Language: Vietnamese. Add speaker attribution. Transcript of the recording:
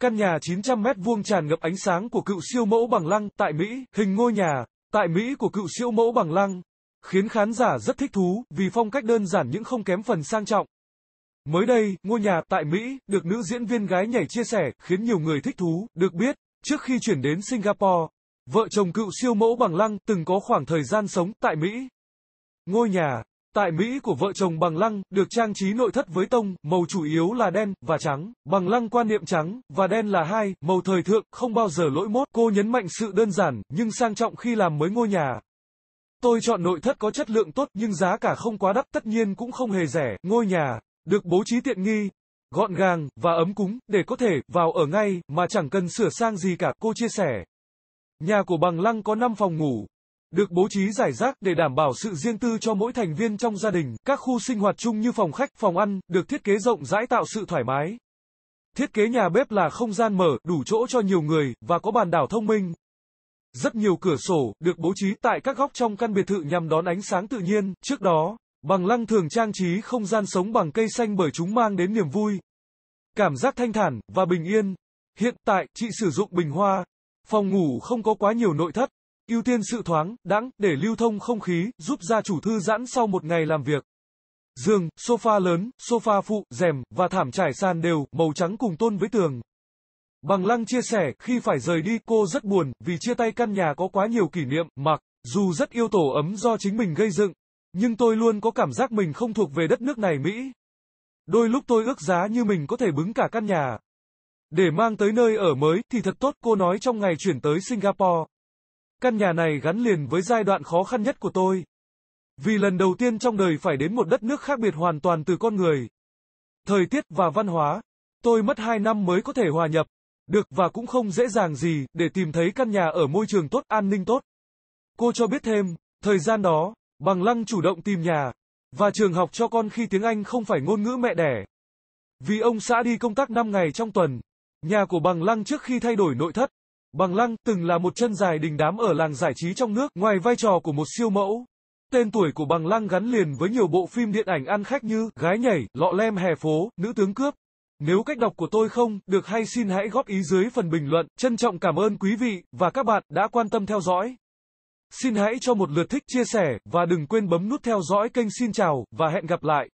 Speaker 1: Căn nhà 900 mét vuông tràn ngập ánh sáng của cựu siêu mẫu bằng lăng tại Mỹ, hình ngôi nhà tại Mỹ của cựu siêu mẫu bằng lăng, khiến khán giả rất thích thú vì phong cách đơn giản nhưng không kém phần sang trọng. Mới đây, ngôi nhà tại Mỹ được nữ diễn viên gái nhảy chia sẻ khiến nhiều người thích thú, được biết, trước khi chuyển đến Singapore, vợ chồng cựu siêu mẫu bằng lăng từng có khoảng thời gian sống tại Mỹ. Ngôi nhà Tại Mỹ của vợ chồng bằng lăng, được trang trí nội thất với tông, màu chủ yếu là đen, và trắng. Bằng lăng quan niệm trắng, và đen là hai, màu thời thượng, không bao giờ lỗi mốt. Cô nhấn mạnh sự đơn giản, nhưng sang trọng khi làm mới ngôi nhà. Tôi chọn nội thất có chất lượng tốt nhưng giá cả không quá đắt, tất nhiên cũng không hề rẻ. Ngôi nhà, được bố trí tiện nghi, gọn gàng, và ấm cúng, để có thể, vào ở ngay, mà chẳng cần sửa sang gì cả, cô chia sẻ. Nhà của bằng lăng có 5 phòng ngủ, được bố trí giải rác để đảm bảo sự riêng tư cho mỗi thành viên trong gia đình. Các khu sinh hoạt chung như phòng khách, phòng ăn được thiết kế rộng rãi tạo sự thoải mái. Thiết kế nhà bếp là không gian mở, đủ chỗ cho nhiều người và có bàn đảo thông minh. Rất nhiều cửa sổ được bố trí tại các góc trong căn biệt thự nhằm đón ánh sáng tự nhiên. Trước đó, Bằng Lăng thường trang trí không gian sống bằng cây xanh bởi chúng mang đến niềm vui, cảm giác thanh thản và bình yên. Hiện tại, chị sử dụng bình hoa. Phòng ngủ không có quá nhiều nội thất, ưu tiên sự thoáng, đãng để lưu thông không khí, giúp gia chủ thư giãn sau một ngày làm việc. Giường, sofa lớn, sofa phụ, rèm và thảm trải sàn đều màu trắng cùng tôn với tường. Bằng Lăng chia sẻ, khi phải rời đi, cô rất buồn vì chia tay căn nhà có quá nhiều kỷ niệm, mặc dù rất yêu tổ ấm do chính mình gây dựng, nhưng tôi luôn có cảm giác mình không thuộc về đất nước này Mỹ. Đôi lúc tôi ước giá như mình có thể bứng cả căn nhà để mang tới nơi ở mới thì thật tốt, cô nói trong ngày chuyển tới Singapore. Căn nhà này gắn liền với giai đoạn khó khăn nhất của tôi. Vì lần đầu tiên trong đời phải đến một đất nước khác biệt hoàn toàn từ con người, thời tiết và văn hóa. Tôi mất 2 năm mới có thể hòa nhập, được và cũng không dễ dàng gì để tìm thấy căn nhà ở môi trường tốt, an ninh tốt. Cô cho biết thêm, thời gian đó, Bằng Lăng chủ động tìm nhà và trường học cho con khi tiếng Anh không phải ngôn ngữ mẹ đẻ. Vì ông xã đi công tác 5 ngày trong tuần, nhà của Bằng Lăng trước khi thay đổi nội thất Bằng Lăng từng là một chân dài đình đám ở làng giải trí trong nước, ngoài vai trò của một siêu mẫu. Tên tuổi của Bằng Lăng gắn liền với nhiều bộ phim điện ảnh ăn khách như Gái nhảy, Lọ lem hè phố, Nữ tướng cướp. Nếu cách đọc của tôi không được hay xin hãy góp ý dưới phần bình luận. Trân trọng cảm ơn quý vị và các bạn đã quan tâm theo dõi. Xin hãy cho một lượt thích, chia sẻ và đừng quên bấm nút theo dõi kênh xin chào và hẹn gặp lại.